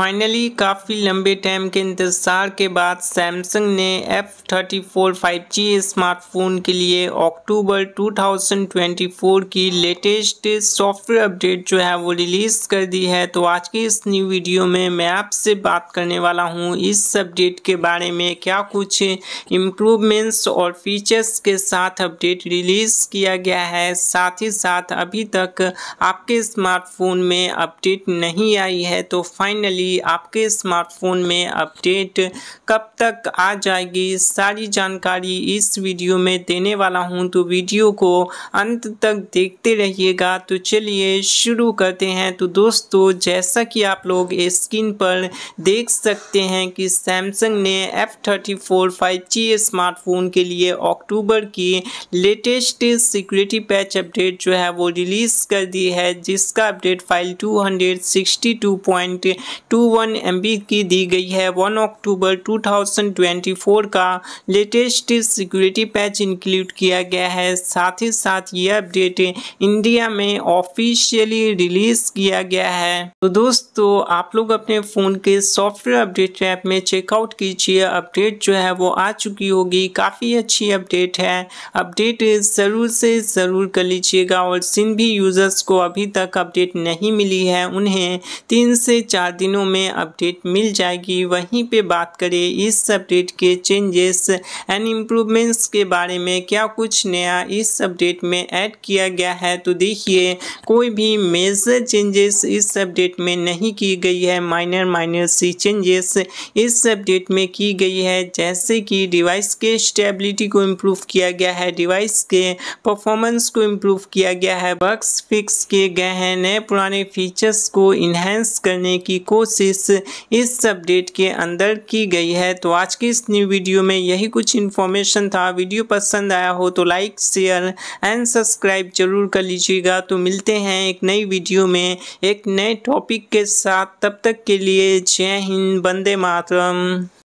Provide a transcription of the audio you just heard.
finally काफ़ी लंबे time के इंतज़ार के बाद सैमसंग ने F thirty four five G smartphone के लिए अक्टूबर 2024 की लेटेस्ट सॉफ्टवेयर अपडेट जो है वो रिलीज़ कर दी है तो आज की इस न्यू वीडियो में मैं आपसे बात करने वाला हूँ इस अपडेट के बारे में क्या कुछ इम्प्रूवमेंट्स और फीचर्स के साथ अपडेट रिलीज़ किया गया है साथ ही साथ अभी तक आपके स्मार्टफोन में अपडेट नहीं आई है तो फाइनली आपके स्मार्टफोन में अपडेट कब तक आ जाएगी सारी जानकारी इस वीडियो में देने वाला हूं तो वीडियो को अंत तक देखते रहिएगा तो चलिए शुरू करते हैं तो दोस्तों जैसा कि आप लोग स्क्रीन पर देख सकते हैं कि सैमसंग ने F thirty four five G smartphone के लिए अक्टूबर की लेटेस्ट सिक्योरिटी पैच अपडेट जो है वो रिलीज़ कर दी है जिसका update file two hundred sixty two two one M की दी गई है 1 अक्टूबर 2024 का लेटेस्ट सिक्योरिटी पैच इंक्लूड किया गया है साथ ही साथ ये अपडेट इंडिया में ऑफिशियली रिलीज किया गया है तो दोस्तों आप लोग अपने फ़ोन के सॉफ्टवेयर अपडेट ऐप में चेकआउट कीजिए अपडेट जो है वो आ चुकी होगी काफ़ी अच्छी अपडेट है अपडेट ज़रूर से ज़रूर कर लीजिएगा और जिन भी यूज़र्स को अभी तक अपडेट नहीं मिली है उन्हें तीन से चार दिनों दिनों में अपडेट मिल जाएगी वहीं पे बात करें इस अपडेट के चेंजेस एंड इम्प्रूवमेंट्स के बारे में क्या कुछ नया इस अपडेट में ऐड किया गया है तो देखिए कोई भी मेजर चेंजेस इस अपडेट में नहीं की गई है माइनर माइनर सी चेंजेस इस अपडेट में की गई है जैसे कि डिवाइस के स्टेबिलिटी को इम्प्रूव किया गया है डिवाइस के परफॉर्मेंस को इम्प्रूव किया गया है बक्स फिक्स किए गए हैं नए पुराने फीचर्स को इन्हेंस करने की कोशिश कोशिश इस अपडेट के अंदर की गई है तो आज की इस न्यू वीडियो में यही कुछ इन्फॉर्मेशन था वीडियो पसंद आया हो तो लाइक शेयर एंड सब्सक्राइब जरूर कर लीजिएगा तो मिलते हैं एक नई वीडियो में एक नए टॉपिक के साथ तब तक के लिए जय हिंद बंदे मातरम